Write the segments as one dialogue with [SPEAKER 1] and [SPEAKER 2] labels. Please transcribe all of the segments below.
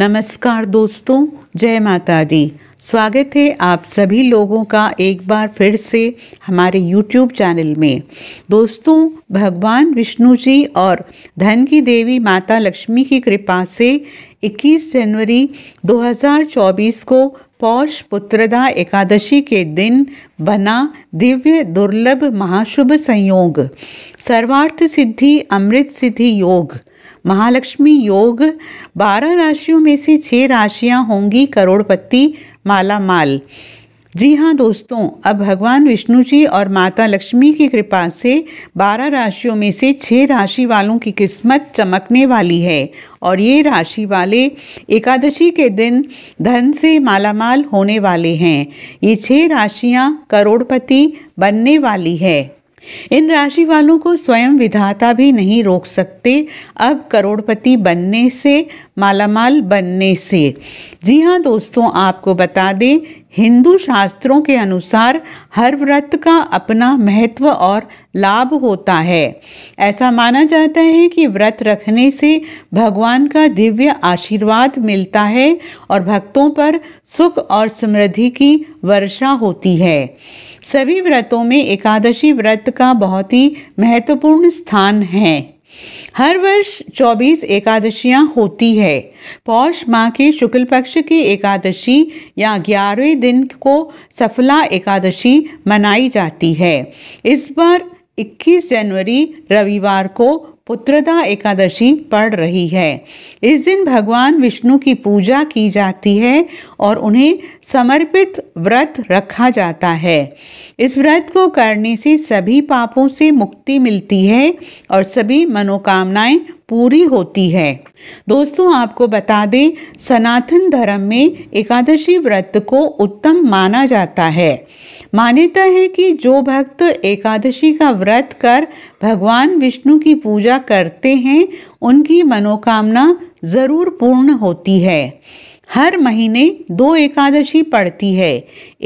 [SPEAKER 1] नमस्कार दोस्तों जय माता दी स्वागत है आप सभी लोगों का एक बार फिर से हमारे YouTube चैनल में दोस्तों भगवान विष्णु जी और धन की देवी माता लक्ष्मी की कृपा से 21 जनवरी 2024 को पौष पुत्रदा एकादशी के दिन बना दिव्य दुर्लभ महाशुभ संयोग सर्वार्थ सिद्धि अमृत सिद्धि योग महालक्ष्मी योग बारह राशियों में से छः राशियाँ होंगी करोड़पति माला माल जी हाँ दोस्तों अब भगवान विष्णु जी और माता लक्ष्मी की कृपा से बारह राशियों में से छः राशि वालों की किस्मत चमकने वाली है और ये राशि वाले एकादशी के दिन धन से मालामाल होने वाले हैं ये छः राशियाँ करोड़पति बनने वाली है इन राशि वालों को स्वयं विधाता भी नहीं रोक सकते अब करोड़पति बनने से मालामाल बनने से जी हाँ दोस्तों आपको बता दें हिंदू शास्त्रों के अनुसार हर व्रत का अपना महत्व और लाभ होता है ऐसा माना जाता है कि व्रत रखने से भगवान का दिव्य आशीर्वाद मिलता है और भक्तों पर सुख और समृद्धि की वर्षा होती है सभी व्रतों में एकादशी व्रत का बहुत ही महत्वपूर्ण स्थान है हर वर्ष चौबीस एकादशियां होती है पौष माह के शुक्ल पक्ष की एकादशी या ग्यारहवें दिन को सफला एकादशी मनाई जाती है इस बार 21 जनवरी रविवार को पुत्रदा एकादशी पड़ रही है इस दिन भगवान विष्णु की पूजा की जाती है और उन्हें समर्पित व्रत रखा जाता है इस व्रत को करने से सभी पापों से मुक्ति मिलती है और सभी मनोकामनाएं पूरी होती है दोस्तों आपको बता दें सनातन धर्म में एकादशी व्रत को उत्तम माना जाता है मान्यता है कि जो भक्त एकादशी का व्रत कर भगवान विष्णु की पूजा करते हैं उनकी मनोकामना ज़रूर पूर्ण होती है हर महीने दो एकादशी पड़ती है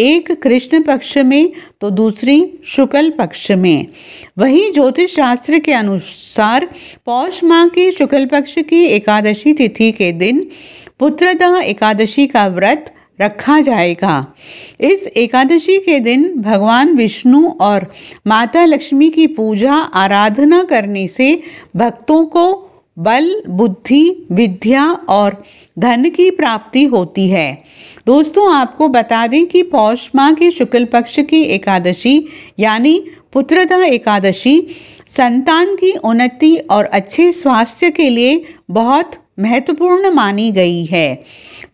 [SPEAKER 1] एक कृष्ण पक्ष में तो दूसरी शुक्ल पक्ष में वही ज्योतिष शास्त्र के अनुसार पौष माह की शुक्ल पक्ष की एकादशी तिथि के दिन पुत्रदह एकादशी का व्रत रखा जाएगा इस एकादशी के दिन भगवान विष्णु और माता लक्ष्मी की पूजा आराधना करने से भक्तों को बल बुद्धि विद्या और धन की प्राप्ति होती है दोस्तों आपको बता दें कि पौष माह के शुक्ल पक्ष की एकादशी यानी पुत्रदा एकादशी संतान की उन्नति और अच्छे स्वास्थ्य के लिए बहुत महत्वपूर्ण मानी गई है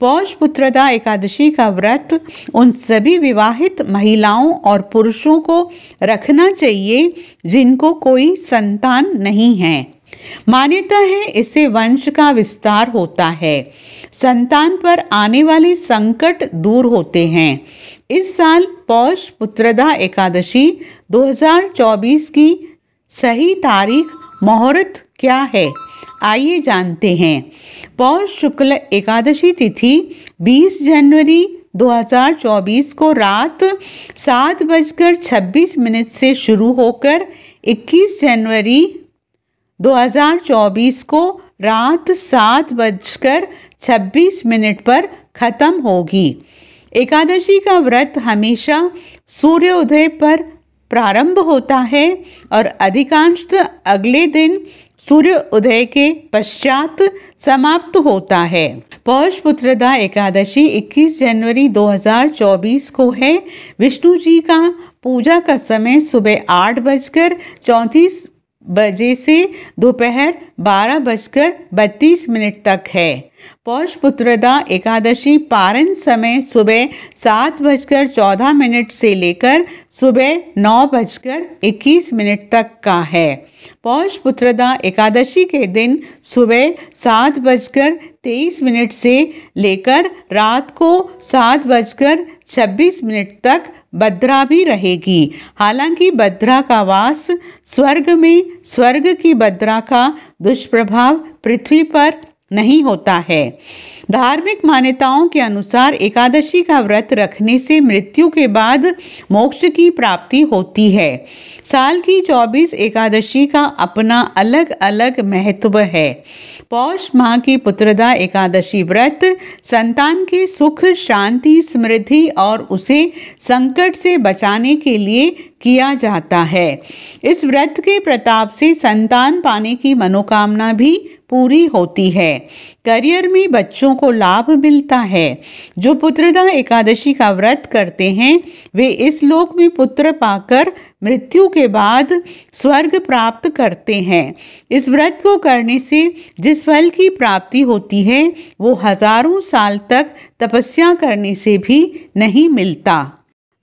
[SPEAKER 1] पौष पुत्रदा एकादशी का व्रत उन सभी विवाहित महिलाओं और पुरुषों को रखना चाहिए जिनको कोई संतान नहीं है मान्यता है इससे वंश का विस्तार होता है संतान पर आने वाले संकट दूर होते हैं इस साल पौष पुत्रदा एकादशी 2024 की सही तारीख मुहूर्त क्या है आइए जानते हैं पौष शुक्ल एकादशी तिथि 20 जनवरी 2024 को रात सात बजकर छब्बीस मिनट से शुरू होकर 21 जनवरी 2024 को रात सात बजकर छब्बीस मिनट पर ख़त्म होगी एकादशी का व्रत हमेशा सूर्योदय पर प्रारंभ होता है और अधिकांशतः अगले दिन सूर्य उदय के पश्चात समाप्त होता है पौष पुत्रदा एकादशी 21 जनवरी 2024 को है विष्णु जी का पूजा का समय सुबह आठ बजकर चौंतीस बजे से दोपहर बारह बजकर बत्तीस मिनट तक है पौष पुत्रदा एकादशी पारण समय सुबह सात बजकर चौदह मिनट से लेकर सुबह नौ बजकर इक्कीस मिनट तक का है पौष पुत्रदा एकादशी के दिन सुबह सात बजकर तेईस मिनट से लेकर रात को सात बजकर छब्बीस मिनट तक बद्रा भी रहेगी हालांकि बद्रा का वास स्वर्ग में स्वर्ग की बद्रा का दुष्प्रभाव पृथ्वी पर नहीं होता है धार्मिक मान्यताओं के अनुसार एकादशी का व्रत रखने से मृत्यु के बाद मोक्ष की प्राप्ति होती है साल की 24 एकादशी का अपना अलग अलग महत्व है पौष माह की पुत्रदा एकादशी व्रत संतान के सुख शांति समृद्धि और उसे संकट से बचाने के लिए किया जाता है इस व्रत के प्रताप से संतान पाने की मनोकामना भी पूरी होती है करियर में बच्चों को लाभ मिलता है जो पुत्रदा एकादशी का व्रत करते हैं वे इस लोक में पुत्र पाकर मृत्यु के बाद स्वर्ग प्राप्त करते हैं इस व्रत को करने से जिस फल की प्राप्ति होती है वो हजारों साल तक तपस्या करने से भी नहीं मिलता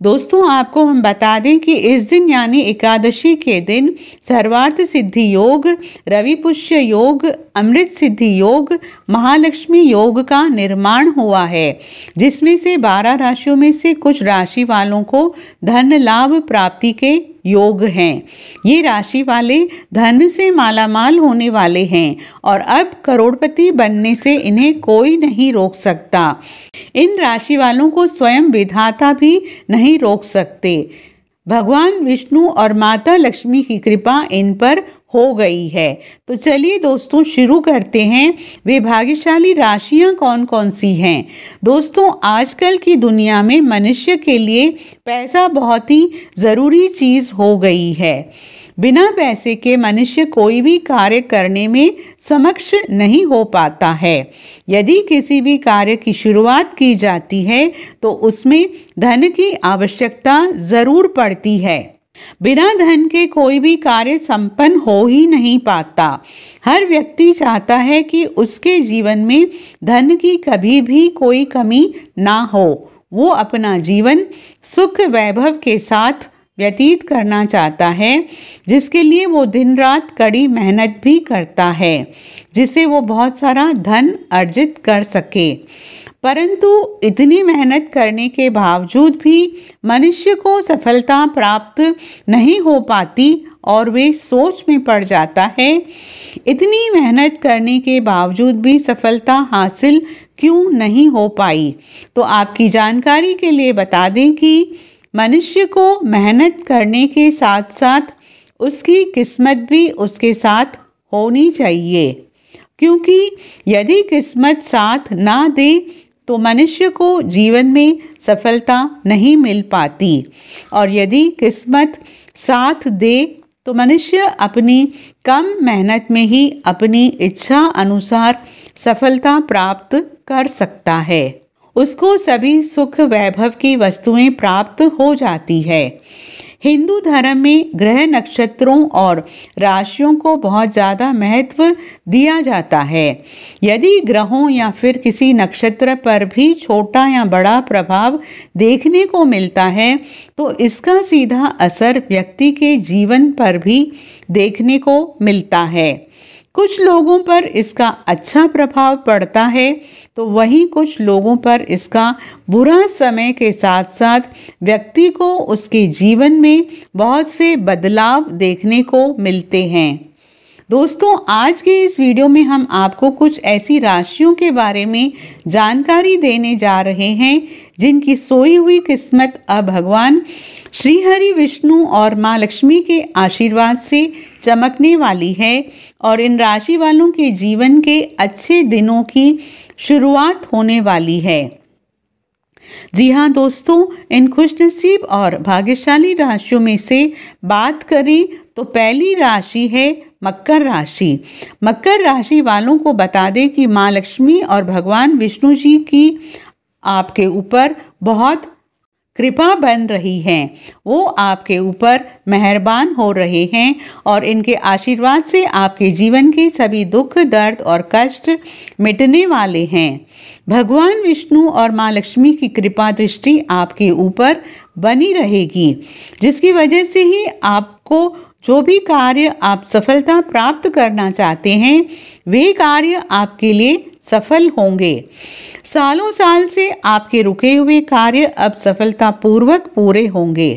[SPEAKER 1] दोस्तों आपको हम बता दें कि इस दिन यानी एकादशी के दिन सर्वार्थ सिद्धि योग रवि पुष्य योग अमृत सिद्धि योग महालक्ष्मी योग का निर्माण हुआ है जिसमें से बारह राशियों में से कुछ राशि वालों को धन लाभ प्राप्ति के योग हैं ये राशि वाले धन से मालामाल होने वाले हैं और अब करोड़पति बनने से इन्हें कोई नहीं रोक सकता इन राशि वालों को स्वयं विधाता भी नहीं रोक सकते भगवान विष्णु और माता लक्ष्मी की कृपा इन पर हो गई है तो चलिए दोस्तों शुरू करते हैं वे भाग्यशाली राशियाँ कौन कौन सी हैं दोस्तों आजकल की दुनिया में मनुष्य के लिए पैसा बहुत ही ज़रूरी चीज़ हो गई है बिना पैसे के मनुष्य कोई भी कार्य करने में समक्ष नहीं हो पाता है यदि किसी भी कार्य की शुरुआत की जाती है तो उसमें धन की आवश्यकता ज़रूर पड़ती है बिना धन के कोई भी कार्य संपन्न हो ही नहीं पाता हर व्यक्ति चाहता है कि उसके जीवन में धन की कभी भी कोई कमी ना हो वो अपना जीवन सुख वैभव के साथ व्यतीत करना चाहता है जिसके लिए वो दिन रात कड़ी मेहनत भी करता है जिससे वो बहुत सारा धन अर्जित कर सके परंतु इतनी मेहनत करने के बावजूद भी मनुष्य को सफलता प्राप्त नहीं हो पाती और वे सोच में पड़ जाता है इतनी मेहनत करने के बावजूद भी सफलता हासिल क्यों नहीं हो पाई तो आपकी जानकारी के लिए बता दें कि मनुष्य को मेहनत करने के साथ साथ उसकी किस्मत भी उसके साथ होनी चाहिए क्योंकि यदि किस्मत साथ ना दे तो मनुष्य को जीवन में सफलता नहीं मिल पाती और यदि किस्मत साथ दे तो मनुष्य अपनी कम मेहनत में ही अपनी इच्छा अनुसार सफलता प्राप्त कर सकता है उसको सभी सुख वैभव की वस्तुएं प्राप्त हो जाती है हिंदू धर्म में ग्रह नक्षत्रों और राशियों को बहुत ज़्यादा महत्व दिया जाता है यदि ग्रहों या फिर किसी नक्षत्र पर भी छोटा या बड़ा प्रभाव देखने को मिलता है तो इसका सीधा असर व्यक्ति के जीवन पर भी देखने को मिलता है कुछ लोगों पर इसका अच्छा प्रभाव पड़ता है तो वहीं कुछ लोगों पर इसका बुरा समय के साथ साथ व्यक्ति को उसके जीवन में बहुत से बदलाव देखने को मिलते हैं दोस्तों आज के इस वीडियो में हम आपको कुछ ऐसी राशियों के बारे में जानकारी देने जा रहे हैं जिनकी सोई हुई किस्मत अब भगवान श्री हरि विष्णु और माँ लक्ष्मी के आशीर्वाद से चमकने वाली है और इन राशि वालों के जीवन के अच्छे दिनों की शुरुआत होने वाली है जी हाँ दोस्तों इन खुशनसीब और भाग्यशाली राशियों में से बात करें तो पहली राशि है मकर राशि मकर राशि वालों को बता दें कि माँ लक्ष्मी और भगवान विष्णु जी की आपके ऊपर बहुत कृपा बन रही हैं वो आपके ऊपर मेहरबान हो रहे हैं और इनके आशीर्वाद से आपके जीवन के सभी दुख दर्द और कष्ट मिटने वाले हैं भगवान विष्णु और माँ लक्ष्मी की कृपा दृष्टि आपके ऊपर बनी रहेगी जिसकी वजह से ही आपको जो भी कार्य आप सफलता प्राप्त करना चाहते हैं वे कार्य आपके लिए सफल होंगे सालों साल से आपके रुके हुए कार्य अब सफलतापूर्वक पूरे होंगे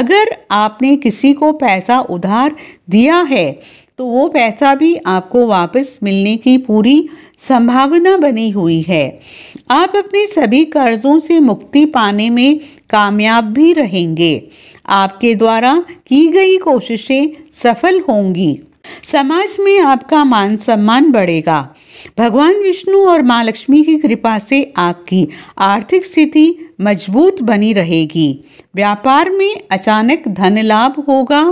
[SPEAKER 1] अगर आपने किसी को पैसा उधार दिया है तो वो पैसा भी आपको वापस मिलने की पूरी संभावना बनी हुई है आप अपने सभी कर्जों से मुक्ति पाने में कामयाब भी रहेंगे आपके द्वारा की गई कोशिशें सफल होंगी समाज में आपका मान सम्मान बढ़ेगा भगवान विष्णु और माँ लक्ष्मी की कृपा से आपकी आर्थिक स्थिति मजबूत बनी रहेगी व्यापार में अचानक धन लाभ होगा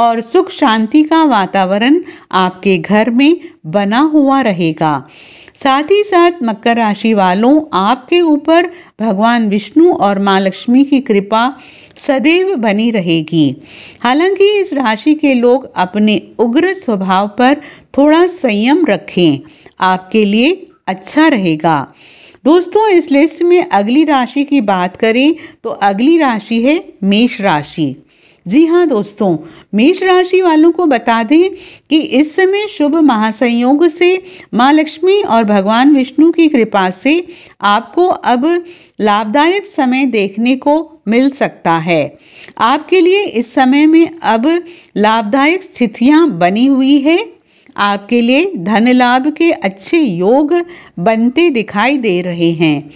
[SPEAKER 1] और सुख शांति का वातावरण आपके घर में बना हुआ रहेगा साथ ही साथ मकर राशि वालों आपके ऊपर भगवान विष्णु और माँ लक्ष्मी की कृपा सदैव बनी रहेगी हालांकि इस राशि के लोग अपने उग्र स्वभाव पर थोड़ा संयम रखें आपके लिए अच्छा रहेगा दोस्तों इस लिस्ट में अगली राशि की बात करें तो अगली राशि है मेष राशि जी हाँ दोस्तों मेष राशि वालों को बता दें कि इस समय शुभ महासंयोग से माँ लक्ष्मी और भगवान विष्णु की कृपा से आपको अब लाभदायक समय देखने को मिल सकता है आपके लिए इस समय में अब लाभदायक स्थितियाँ बनी हुई है आपके लिए धन लाभ के अच्छे योग बनते दिखाई दे रहे हैं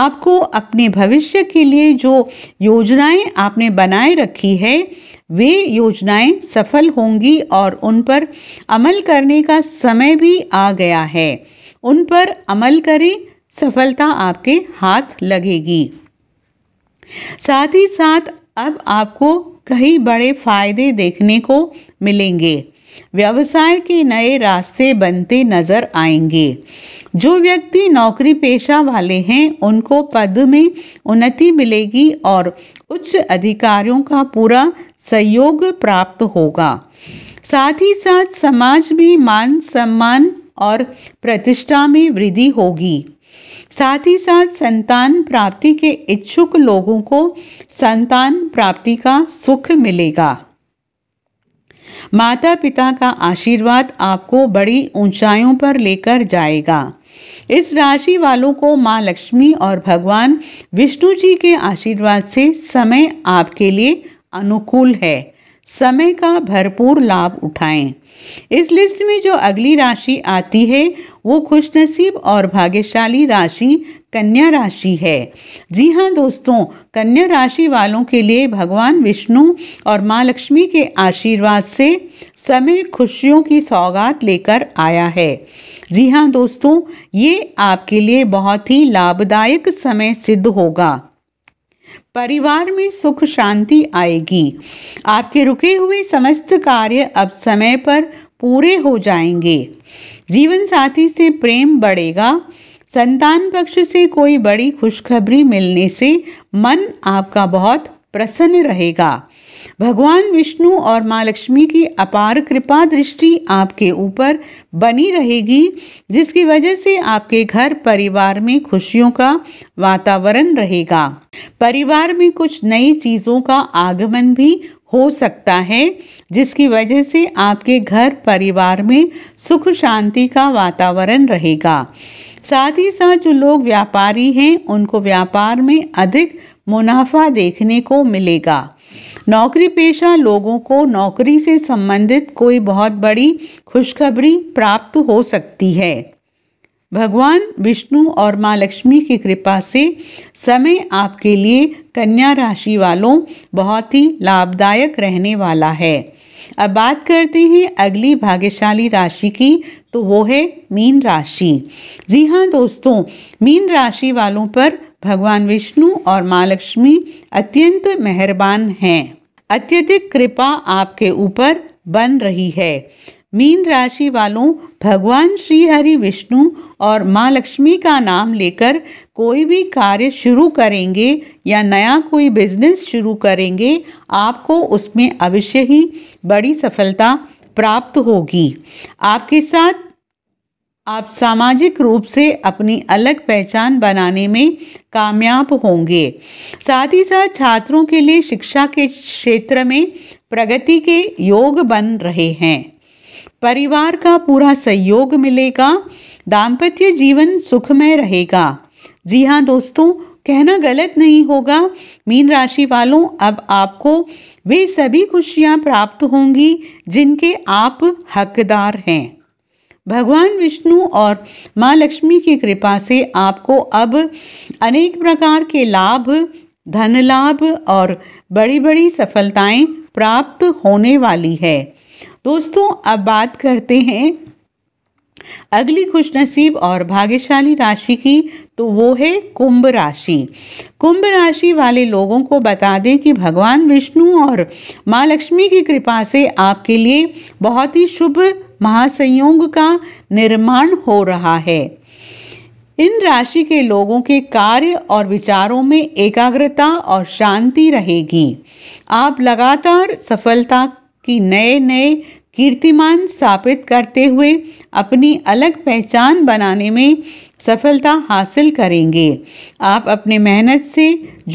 [SPEAKER 1] आपको अपने भविष्य के लिए जो योजनाएं आपने बनाए रखी है वे योजनाएं सफल होंगी और उन पर अमल करने का समय भी आ गया है उन पर अमल करें सफलता आपके हाथ लगेगी साथ ही साथ अब आपको कई बड़े फायदे देखने को मिलेंगे व्यवसाय के नए रास्ते बनते नज़र आएंगे जो व्यक्ति नौकरी पेशा वाले हैं उनको पद में उन्नति मिलेगी और उच्च अधिकारियों का पूरा सहयोग प्राप्त होगा साथ ही साथ समाज में मान सम्मान और प्रतिष्ठा में वृद्धि होगी साथ ही साथ संतान प्राप्ति के इच्छुक लोगों को संतान प्राप्ति का सुख मिलेगा माता पिता का आशीर्वाद आपको बड़ी ऊंचाइयों पर लेकर जाएगा इस राशि वालों को माँ लक्ष्मी और भगवान विष्णु जी के आशीर्वाद से समय आपके लिए अनुकूल है समय का भरपूर लाभ उठाएं इस लिस्ट में जो अगली राशि आती है वो खुशनसीब और भाग्यशाली राशि कन्या राशि है जी हाँ दोस्तों कन्या राशि वालों के लिए भगवान विष्णु और माँ लक्ष्मी के आशीर्वाद से समय खुशियों की सौगात लेकर आया है जी हाँ दोस्तों ये आपके लिए बहुत ही लाभदायक समय सिद्ध होगा परिवार में सुख शांति आएगी आपके रुके हुए समस्त कार्य अब समय पर पूरे हो जाएंगे जीवन साथी से प्रेम बढ़ेगा संतान पक्ष से कोई बड़ी खुशखबरी मिलने से मन आपका बहुत प्रसन्न रहेगा भगवान विष्णु और माँ लक्ष्मी की अपार कृपा दृष्टि आपके ऊपर बनी रहेगी जिसकी वजह से आपके घर परिवार में खुशियों का वातावरण रहेगा परिवार में कुछ नई चीज़ों का आगमन भी हो सकता है जिसकी वजह से आपके घर परिवार में सुख शांति का वातावरण रहेगा साथ ही साथ जो लोग व्यापारी हैं उनको व्यापार में अधिक मुनाफा देखने को मिलेगा नौकरी पेशा लोगों को नौकरी से संबंधित कोई बहुत बड़ी खुशखबरी प्राप्त हो सकती है भगवान विष्णु और माँ लक्ष्मी की कृपा से समय आपके लिए कन्या राशि वालों बहुत ही लाभदायक रहने वाला है अब बात करते हैं अगली भाग्यशाली राशि की तो वो है मीन राशि जी हाँ दोस्तों मीन राशि वालों पर भगवान विष्णु और माँ लक्ष्मी अत्यंत मेहरबान हैं अत्यधिक कृपा आपके ऊपर बन रही है मीन राशि वालों भगवान श्री हरि विष्णु और माँ लक्ष्मी का नाम लेकर कोई भी कार्य शुरू करेंगे या नया कोई बिजनेस शुरू करेंगे आपको उसमें अवश्य ही बड़ी सफलता प्राप्त होगी आपके साथ आप सामाजिक रूप से अपनी अलग पहचान बनाने में कामयाब होंगे साथ ही साथ छात्रों के लिए शिक्षा के क्षेत्र में प्रगति के योग बन रहे हैं परिवार का पूरा सहयोग मिलेगा दाम्पत्य जीवन सुखमय रहेगा जी हाँ दोस्तों कहना गलत नहीं होगा मीन राशि वालों अब आपको वे सभी खुशियाँ प्राप्त होंगी जिनके आप हकदार हैं भगवान विष्णु और माँ लक्ष्मी की कृपा से आपको अब अनेक प्रकार के लाभ धन लाभ और बड़ी बड़ी सफलताएं प्राप्त होने वाली है दोस्तों अब बात करते हैं अगली खुशनसीब और भाग्यशाली राशि की तो वो है कुंभ राशि कुंभ राशि वाले लोगों को बता दें कि भगवान विष्णु और माँ लक्ष्मी की कृपा से आपके लिए बहुत ही शुभ महासंयोग का निर्माण हो रहा है इन राशि के लोगों के कार्य और विचारों में एकाग्रता और शांति रहेगी आप लगातार सफलता कि नए नए कीर्तिमान स्थापित करते हुए अपनी अलग पहचान बनाने में सफलता हासिल करेंगे आप अपने मेहनत से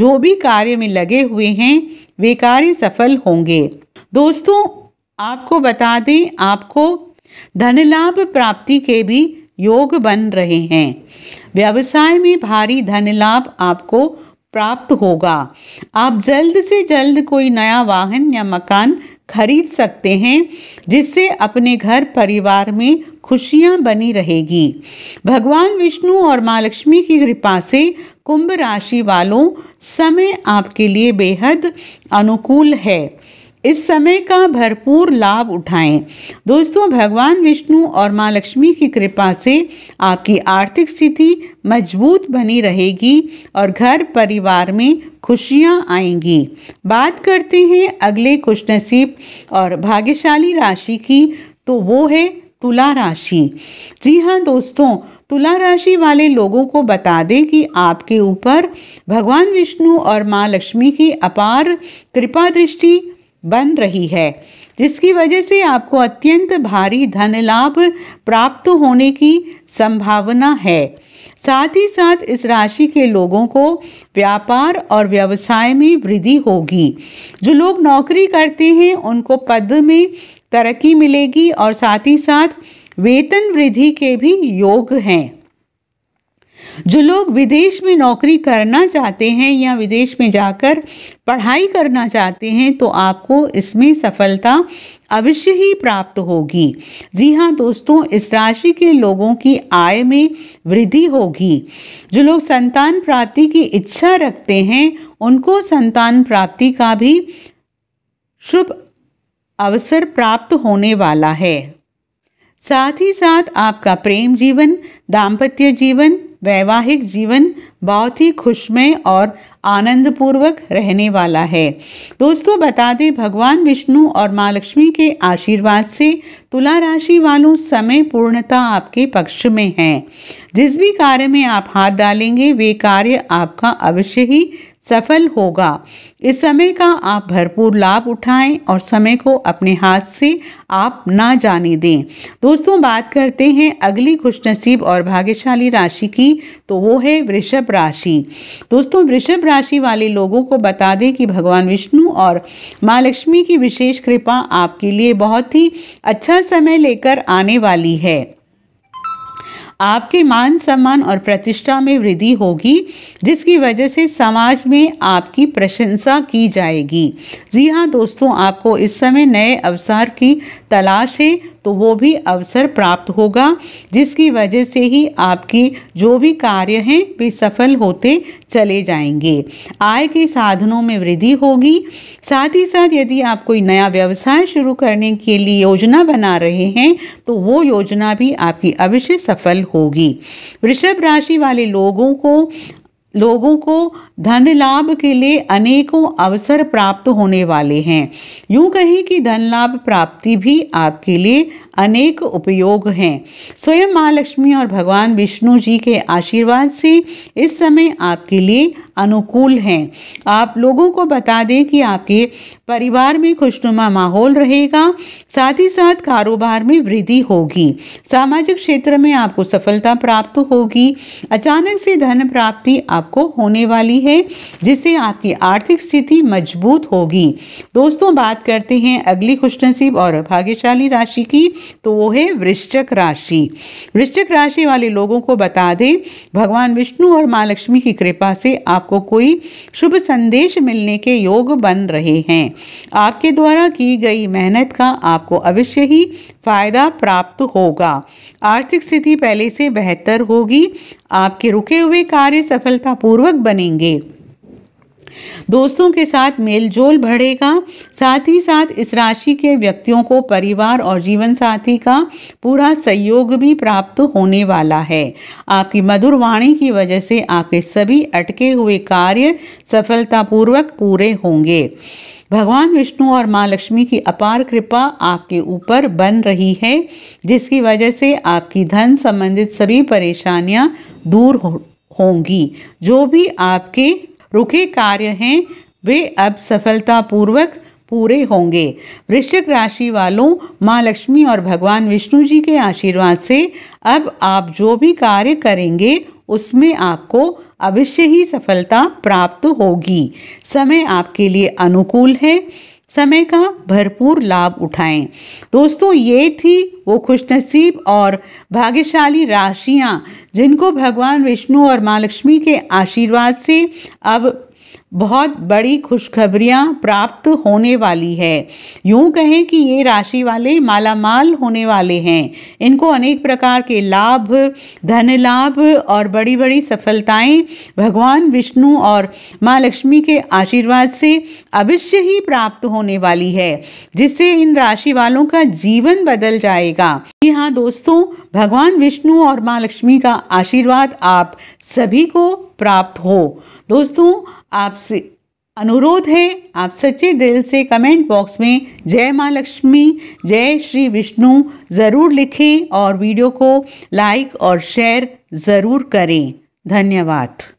[SPEAKER 1] जो भी कार्य में लगे हुए हैं वे कार्य सफल होंगे दोस्तों आपको बता दें आपको धन लाभ प्राप्ति के भी योग बन रहे हैं व्यवसाय में भारी धन लाभ आपको प्राप्त होगा आप जल्द से जल्द कोई नया वाहन या मकान खरीद सकते हैं जिससे अपने घर परिवार में खुशियां बनी रहेगी भगवान विष्णु और माँ लक्ष्मी की कृपा से कुंभ राशि वालों समय आपके लिए बेहद अनुकूल है इस समय का भरपूर लाभ उठाएं दोस्तों भगवान विष्णु और माँ लक्ष्मी की कृपा से आपकी आर्थिक स्थिति मजबूत बनी रहेगी और घर परिवार में खुशियाँ आएंगी बात करते हैं अगले खुश नसीब और भाग्यशाली राशि की तो वो है तुला राशि जी हाँ दोस्तों तुला राशि वाले लोगों को बता दें कि आपके ऊपर भगवान विष्णु और माँ लक्ष्मी की अपार कृपा दृष्टि बन रही है जिसकी वजह से आपको अत्यंत भारी धन लाभ प्राप्त होने की संभावना है साथ ही साथ इस राशि के लोगों को व्यापार और व्यवसाय में वृद्धि होगी जो लोग नौकरी करते हैं उनको पद में तरक्की मिलेगी और साथ ही साथ वेतन वृद्धि के भी योग हैं जो लोग विदेश में नौकरी करना चाहते हैं या विदेश में जाकर पढ़ाई करना चाहते हैं तो आपको इसमें सफलता अवश्य ही प्राप्त होगी जी हाँ दोस्तों इस राशि के लोगों की आय में वृद्धि होगी जो लोग संतान प्राप्ति की इच्छा रखते हैं उनको संतान प्राप्ति का भी शुभ अवसर प्राप्त होने वाला है साथ ही साथ आपका प्रेम जीवन दाम्पत्य जीवन वैवाहिक जीवन बहुत ही खुशमय और आनंदपूर्वक रहने वाला है दोस्तों बता दें भगवान विष्णु और माँ लक्ष्मी के आशीर्वाद से तुला राशि वालों समय पूर्णता आपके पक्ष में है जिस भी कार्य में आप हाथ डालेंगे वे कार्य आपका अवश्य ही सफल होगा इस समय का आप भरपूर लाभ उठाएं और समय को अपने हाथ से आप ना जाने दें दोस्तों बात करते हैं अगली खुशनसीब और भाग्यशाली राशि की तो वो है वृषभ राशि दोस्तों वृषभ राशि वाले लोगों को बता दें कि भगवान विष्णु और माँ लक्ष्मी की विशेष कृपा आपके लिए बहुत ही अच्छा समय लेकर आने वाली है आपके मान सम्मान और प्रतिष्ठा में वृद्धि होगी जिसकी वजह से समाज में आपकी प्रशंसा की जाएगी जी हाँ दोस्तों आपको इस समय नए अवसर की तलाश है तो वो भी अवसर प्राप्त होगा जिसकी वजह से ही आपकी जो भी कार्य हैं वे सफल होते चले जाएंगे आय के साधनों में वृद्धि होगी साथ ही साथ यदि आप कोई नया व्यवसाय शुरू करने के लिए योजना बना रहे हैं तो वो योजना भी आपकी अवश्य सफल होगी वृषभ राशि वाले लोगों को लोगों को धन लाभ के लिए अनेकों अवसर प्राप्त होने वाले हैं यूं कहें कि धन लाभ प्राप्ति भी आपके लिए अनेक उपयोग हैं स्वयं माँ लक्ष्मी और भगवान विष्णु जी के आशीर्वाद से इस समय आपके लिए अनुकूल हैं आप लोगों को बता दें कि आपके परिवार में खुशनुमा माहौल रहेगा साथ ही साथ कारोबार में वृद्धि होगी सामाजिक क्षेत्र में आपको सफलता प्राप्त होगी अचानक से धन प्राप्ति आप आपको होने वाली है जिससे आपकी आर्थिक स्थिति मजबूत होगी दोस्तों बात करते हैं अगली खुशनसीब और भाग्यशाली राशि की तो वो है वृश्चक राशि वृश्चक राशि वाले लोगों को बता दें भगवान विष्णु और माँ लक्ष्मी की कृपा से आपको कोई शुभ संदेश मिलने के योग बन रहे हैं आपके द्वारा की गई मेहनत का आपको अवश्य ही फ़ायदा प्राप्त होगा आर्थिक स्थिति पहले से बेहतर होगी आपके रुके हुए कार्य सफलतापूर्वक बनेंगे दोस्तों के साथ मेलजोल बढ़ेगा साथ ही साथ इस राशि के व्यक्तियों को परिवार और जीवन साथी का पूरा सहयोग भी प्राप्त होने वाला है आपकी मधुर वाणी की वजह से आपके सभी अटके हुए कार्य सफलतापूर्वक पूरे होंगे भगवान विष्णु और माँ लक्ष्मी की अपार कृपा आपके ऊपर बन रही है जिसकी वजह से आपकी धन संबंधित सभी परेशानियाँ दूर हो, होंगी जो भी आपके रुके कार्य हैं वे अब सफलतापूर्वक पूरे होंगे वृश्चिक राशि वालों माँ लक्ष्मी और भगवान विष्णु जी के आशीर्वाद से अब आप जो भी कार्य करेंगे उसमें आपको अवश्य ही सफलता प्राप्त होगी समय आपके लिए अनुकूल है समय का भरपूर लाभ उठाएं दोस्तों ये थी वो खुशनसीब और भाग्यशाली राशियाँ जिनको भगवान विष्णु और माँ लक्ष्मी के आशीर्वाद से अब बहुत बड़ी खुशखबरियाँ प्राप्त होने वाली है यूँ कहें कि ये राशि वाले मालामाल होने वाले हैं इनको अनेक प्रकार के लाभ धन लाभ और बड़ी बड़ी सफलताएं भगवान विष्णु और माँ लक्ष्मी के आशीर्वाद से अवश्य ही प्राप्त होने वाली है जिससे इन राशि वालों का जीवन बदल जाएगा जी हाँ दोस्तों भगवान विष्णु और माँ लक्ष्मी का आशीर्वाद आप सभी को प्राप्त हो दोस्तों आपसे अनुरोध है आप सच्चे दिल से कमेंट बॉक्स में जय माँ लक्ष्मी जय श्री विष्णु ज़रूर लिखें और वीडियो को लाइक और शेयर ज़रूर करें धन्यवाद